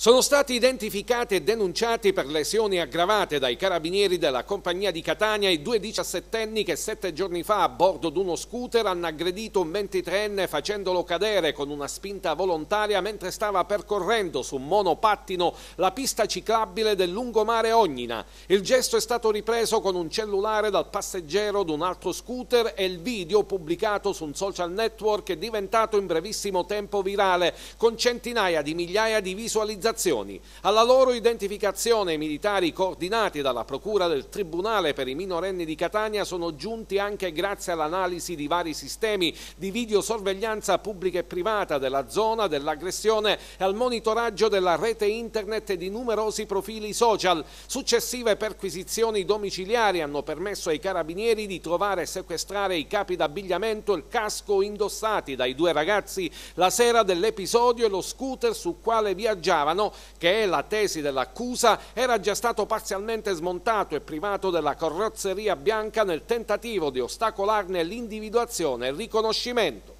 Sono stati identificati e denunciati per lesioni aggravate dai carabinieri della compagnia di Catania i due diciassettenni che sette giorni fa a bordo di uno scooter hanno aggredito un 23enne facendolo cadere con una spinta volontaria mentre stava percorrendo su un monopattino la pista ciclabile del lungomare Ognina. Il gesto è stato ripreso con un cellulare dal passeggero di un altro scooter e il video pubblicato su un social network è diventato in brevissimo tempo virale con centinaia di migliaia di visualizzazioni manifestazioni, alla loro identificazione i militari coordinati dalla Procura del Tribunale per i minorenni di Catania sono giunti anche grazie all'analisi di vari sistemi di videosorveglianza pubblica e privata della zona dell'aggressione e al monitoraggio della rete internet e di numerosi profili social. Successive perquisizioni domiciliari hanno permesso ai carabinieri di trovare e sequestrare i capi d'abbigliamento e il casco indossati dai due ragazzi la sera dell'episodio e lo scooter su quale viaggiavano Romano, che è la tesi dell'accusa, era già stato parzialmente smontato e privato della carrozzeria bianca nel tentativo di ostacolarne l'individuazione e il riconoscimento.